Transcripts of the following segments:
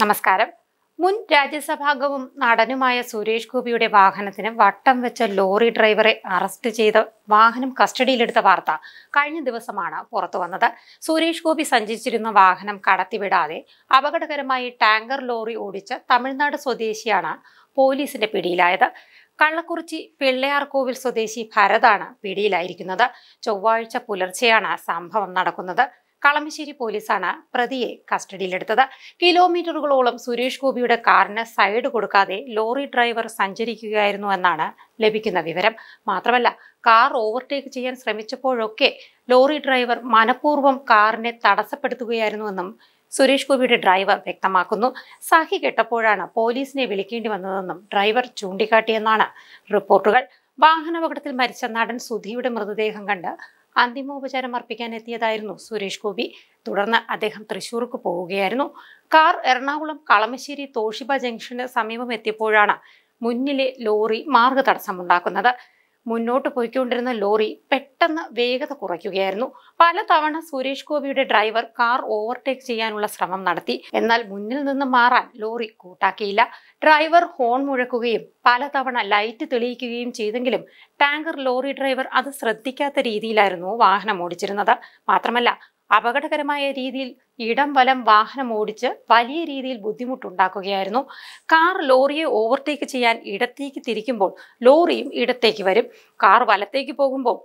നമസ്കാരം മുൻ രാജ്യസഭാംഗവും നടനുമായ സുരേഷ് ഗോപിയുടെ വാഹനത്തിന് വട്ടം വെച്ച ലോറി ഡ്രൈവറെ അറസ്റ്റ് ചെയ്ത് വാഹനം കസ്റ്റഡിയിലെടുത്ത വാർത്ത കഴിഞ്ഞ ദിവസമാണ് പുറത്തു വന്നത് സുരേഷ് ഗോപി സഞ്ചരിച്ചിരുന്ന വാഹനം കടത്തിവിടാതെ അപകടകരമായി ടാങ്കർ ലോറി ഓടിച്ച തമിഴ്നാട് സ്വദേശിയാണ് പോലീസിന്റെ പിടിയിലായത് കള്ളക്കുറിച്ചി പിള്ളയാർകോവിൽ സ്വദേശി ഭരതാണ് പിടിയിലായിരിക്കുന്നത് ചൊവ്വാഴ്ച പുലർച്ചെയാണ് സംഭവം നടക്കുന്നത് കളമശ്ശേരി പോലീസാണ് പ്രതിയെ കസ്റ്റഡിയിലെടുത്തത് കിലോമീറ്ററുകളോളം സുരേഷ് ഗോപിയുടെ കാറിന് സൈഡ് കൊടുക്കാതെ ലോറി ഡ്രൈവർ സഞ്ചരിക്കുകയായിരുന്നു എന്നാണ് ലഭിക്കുന്ന വിവരം മാത്രമല്ല കാർ ഓവർടേക്ക് ചെയ്യാൻ ശ്രമിച്ചപ്പോഴൊക്കെ ലോറി ഡ്രൈവർ മനഃപൂർവ്വം കാറിനെ തടസ്സപ്പെടുത്തുകയായിരുന്നുവെന്നും സുരേഷ് ഗോപിയുടെ ഡ്രൈവർ വ്യക്തമാക്കുന്നു സാഹി കെട്ടപ്പോഴാണ് പോലീസിനെ വിളിക്കേണ്ടി വന്നതെന്നും ഡ്രൈവർ ചൂണ്ടിക്കാട്ടിയെന്നാണ് റിപ്പോർട്ടുകൾ വാഹനാപകടത്തിൽ മരിച്ച നടൻ സുധിയുടെ മൃതദേഹം കണ്ട് അന്തിമോപചാരം അർപ്പിക്കാൻ എത്തിയതായിരുന്നു സുരേഷ് ഗോപി തുടർന്ന് അദ്ദേഹം തൃശൂർക്ക് പോവുകയായിരുന്നു കാർ എറണാകുളം കളമശ്ശേരി തോഷിബ ജംഗ്ഷന് സമീപം എത്തിയപ്പോഴാണ് മുന്നിലെ ലോറി മാർഗ തടസ്സമുണ്ടാക്കുന്നത് മുന്നോട്ട് പോയിക്കൊണ്ടിരുന്ന ലോറി പെട്ടെന്ന് വേഗത കുറയ്ക്കുകയായിരുന്നു പലതവണ സുരേഷ് ഗോപിയുടെ ഡ്രൈവർ കാർ ഓവർടേക്ക് ചെയ്യാനുള്ള ശ്രമം നടത്തി എന്നാൽ മുന്നിൽ നിന്ന് മാറാൻ ലോറി കൂട്ടാക്കിയില്ല ഡ്രൈവർ ഹോൺ മുഴക്കുകയും പലതവണ ലൈറ്റ് തെളിയിക്കുകയും ചെയ്തെങ്കിലും ടാങ്കർ ലോറി ഡ്രൈവർ അത് ശ്രദ്ധിക്കാത്ത രീതിയിലായിരുന്നു വാഹനം ഓടിച്ചിരുന്നത് മാത്രമല്ല അപകടകരമായ രീതിയിൽ ഇടം വലം വാഹനം ഓടിച്ച് വലിയ രീതിയിൽ ബുദ്ധിമുട്ടുണ്ടാക്കുകയായിരുന്നു കാർ ലോറിയെ ഓവർടേക്ക് ചെയ്യാൻ ഇടത്തേക്ക് തിരിക്കുമ്പോൾ ലോറിയും ഇടത്തേക്ക് വരും കാർ വലത്തേക്ക് പോകുമ്പോൾ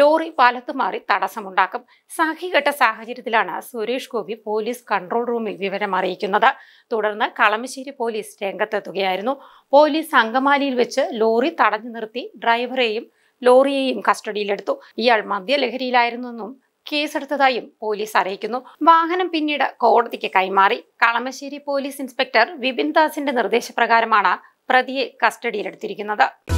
ലോറി വലത്ത് മാറി തടസ്സമുണ്ടാക്കും സഹികെട്ട സാഹചര്യത്തിലാണ് സുരേഷ് ഗോപി പോലീസ് കൺട്രോൾ റൂമിൽ വിവരം അറിയിക്കുന്നത് തുടർന്ന് കളമശ്ശേരി പോലീസ് രംഗത്തെത്തുകയായിരുന്നു പോലീസ് അങ്കമാലിയിൽ വെച്ച് ലോറി തടഞ്ഞു നിർത്തി ഡ്രൈവറെയും ലോറിയെയും കസ്റ്റഡിയിലെടുത്തു ഇയാൾ മദ്യലഹരിയിലായിരുന്നെന്നും കേസെടുത്തതായും പോലീസ് അറിയിക്കുന്നു വാഹനം പിന്നീട് കോടതിക്ക് കൈമാറി കളമശ്ശേരി പോലീസ് ഇൻസ്പെക്ടർ വിപിൻ ദാസിന്റെ നിർദ്ദേശപ്രകാരമാണ് പ്രതിയെ കസ്റ്റഡിയിലെടുത്തിരിക്കുന്നത്